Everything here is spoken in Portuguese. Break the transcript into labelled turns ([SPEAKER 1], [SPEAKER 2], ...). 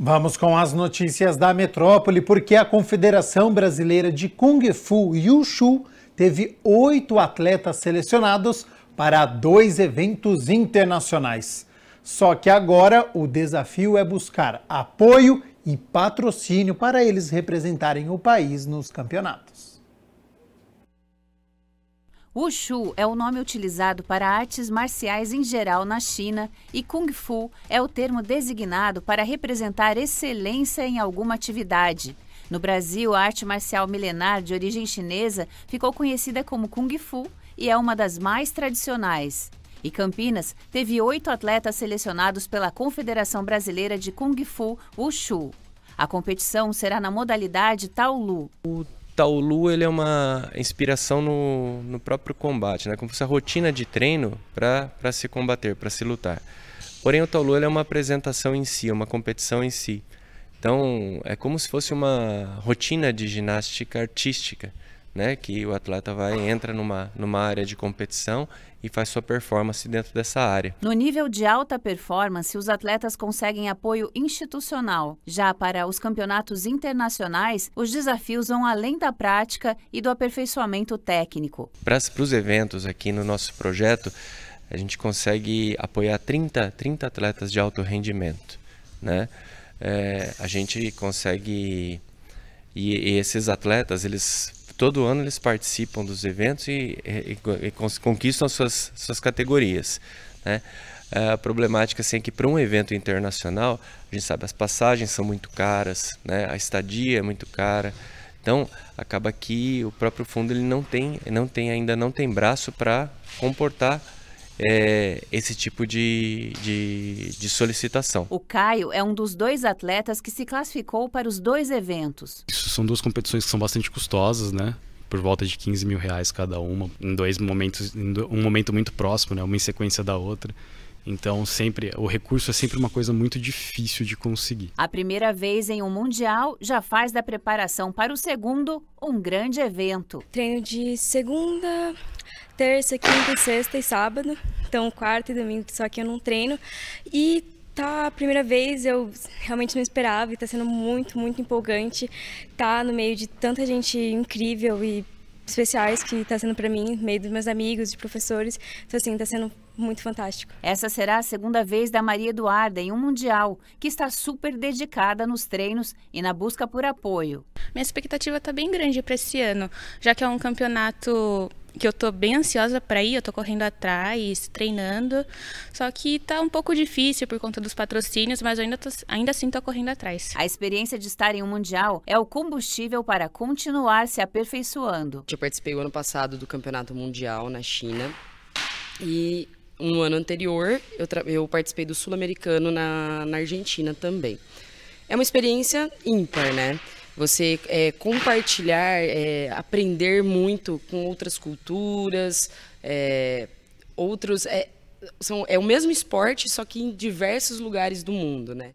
[SPEAKER 1] Vamos com as notícias da metrópole, porque a Confederação Brasileira de Kung Fu Yushu teve oito atletas selecionados para dois eventos internacionais. Só que agora o desafio é buscar apoio e patrocínio para eles representarem o país nos campeonatos. Wushu é o nome utilizado para artes marciais em geral na China e Kung Fu é o termo designado para representar excelência em alguma atividade. No Brasil, a arte marcial milenar de origem chinesa ficou conhecida como Kung Fu e é uma das mais tradicionais. E Campinas teve oito atletas selecionados pela Confederação Brasileira de Kung Fu Wushu. A competição será na modalidade Taolu. O
[SPEAKER 2] Taolu ele é uma inspiração no, no próprio combate, né? como se fosse a rotina de treino para se combater, para se lutar. Porém, o Taolu ele é uma apresentação em si, é uma competição em si. Então, é como se fosse uma rotina de ginástica artística né? Que o atleta vai entra numa numa área de competição e faz sua performance dentro dessa área.
[SPEAKER 1] No nível de alta performance, os atletas conseguem apoio institucional. Já para os campeonatos internacionais, os desafios vão além da prática e do aperfeiçoamento técnico.
[SPEAKER 2] Para os eventos aqui no nosso projeto, a gente consegue apoiar 30, 30 atletas de alto rendimento. Né? É, a gente consegue. E, e esses atletas, eles todo ano eles participam dos eventos e, e, e conquistam suas, suas categorias. Né? A problemática assim, é que para um evento internacional, a gente sabe, as passagens são muito caras, né? a estadia é muito cara. Então, acaba que o próprio fundo ele não tem, não tem ainda não tem braço para comportar é, esse tipo de, de, de, solicitação.
[SPEAKER 1] O Caio é um dos dois atletas que se classificou para os dois eventos.
[SPEAKER 2] Isso são duas competições que são bastante custosas, né? Por volta de 15 mil reais cada uma, em dois momentos, em um momento muito próximo, né? Uma em sequência da outra. Então, sempre o recurso é sempre uma coisa muito difícil de conseguir.
[SPEAKER 1] A primeira vez em um mundial já faz da preparação para o segundo um grande evento. Treino de segunda terça, quinta, sexta e sábado. Então, quarta e domingo, só que eu não treino. E tá a primeira vez, eu realmente não esperava e tá sendo muito, muito empolgante. Tá no meio de tanta gente incrível e especiais que tá sendo para mim, no meio dos meus amigos, de professores. Então, assim, tá sendo muito fantástico. Essa será a segunda vez da Maria Eduarda em um Mundial, que está super dedicada nos treinos e na busca por apoio. Minha expectativa está bem grande para esse ano, já que é um campeonato que eu tô bem ansiosa para ir, eu tô correndo atrás, treinando. Só que tá um pouco difícil por conta dos patrocínios, mas eu ainda, tô, ainda assim tô correndo atrás. A experiência de estar em um mundial é o combustível para continuar se
[SPEAKER 3] aperfeiçoando. Eu participei o ano passado do Campeonato Mundial na China. E um ano anterior eu, eu participei do Sul-Americano na, na Argentina também. É uma experiência ímpar, né? você é, compartilhar, é, aprender muito com outras culturas, é, outros. É, são, é o mesmo esporte, só que em diversos lugares do mundo, né?